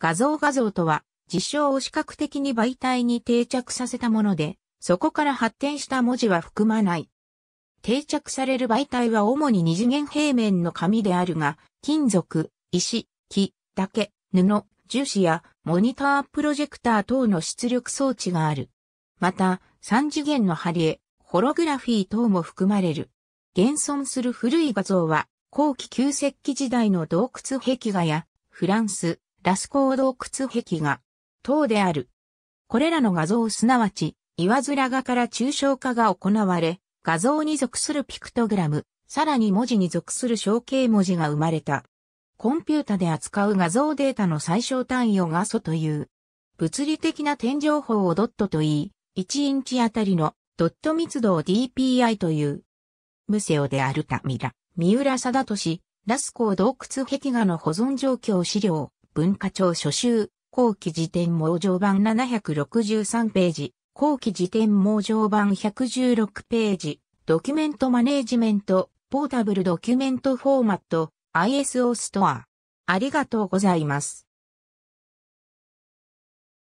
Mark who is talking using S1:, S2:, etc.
S1: 画像画像とは、事象を視覚的に媒体に定着させたもので、そこから発展した文字は含まない。定着される媒体は主に二次元平面の紙であるが、金属、石、木、竹、布、樹脂やモニタープロジェクター等の出力装置がある。また、三次元の貼り絵、ホログラフィー等も含まれる。現存する古い画像は、後期旧石器時代の洞窟壁画や、フランス、ラスコー洞窟壁画、等である。これらの画像すなわち、岩面画から抽象化が行われ、画像に属するピクトグラム、さらに文字に属する象形文字が生まれた。コンピュータで扱う画像データの最小単位を画素という。物理的な点情報をドットと言い、1インチあたりのドット密度を DPI という。ムセオであるタミラ、三浦貞俊、ラスコー洞窟壁画の保存状況資料。文化庁初集、後期辞典網上版763ページ、後期辞典網上版116ページ、ドキュメントマネージメント、ポータブルドキュメントフォーマット、ISO ストア。ありがとうございます。